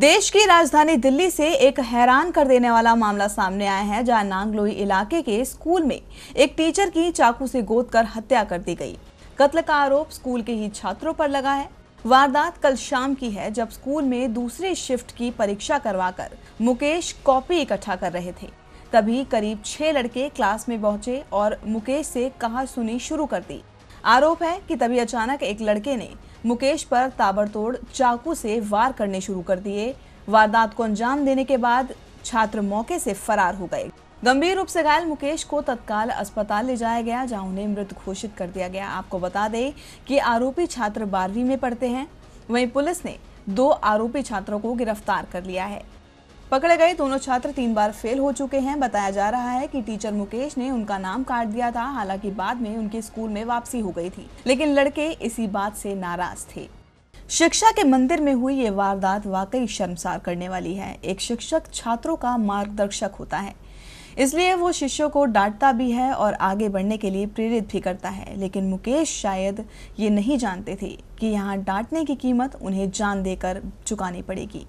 देश की राजधानी दिल्ली से एक हैरान कर देने वाला मामला सामने आया है जहां नांगलोई इलाके के स्कूल में एक टीचर की चाकू से गोद कर हत्या कर दी गई कत्ल का आरोप स्कूल के ही छात्रों पर लगा है वारदात कल शाम की है जब स्कूल में दूसरे शिफ्ट की परीक्षा करवाकर मुकेश कॉपी इकट्ठा कर रहे थे तभी करीब छह लड़के क्लास में पहुंचे और मुकेश से कहा सुनी शुरू कर दी आरोप है कि तभी अचानक एक लड़के ने मुकेश पर ताबड़तोड़ चाकू से वार करने शुरू कर दिए वारदात को अंजाम देने के बाद छात्र मौके से फरार हो गए गंभीर रूप से घायल मुकेश को तत्काल अस्पताल ले जाया गया जहां उन्हें मृत घोषित कर दिया गया आपको बता दें कि आरोपी छात्र बारहवीं में पढ़ते हैं वहीं पुलिस ने दो आरोपी छात्रों को गिरफ्तार कर लिया है पकड़े गए दोनों छात्र तीन बार फेल हो चुके हैं बताया जा रहा है कि टीचर मुकेश ने उनका नाम काट दिया था हालांकि बाद में उनके स्कूल में वापसी हो गई थी लेकिन लड़के इसी बात से नाराज थे शिक्षा के मंदिर में हुई ये वारदात वाकई शर्मसार करने वाली है एक शिक्षक छात्रों का मार्गदर्शक होता है इसलिए वो शिष्यों को डांटता भी है और आगे बढ़ने के लिए प्रेरित भी करता है लेकिन मुकेश शायद ये नहीं जानते थे कि यहाँ डांटने की कीमत उन्हें जान देकर चुकानी पड़ेगी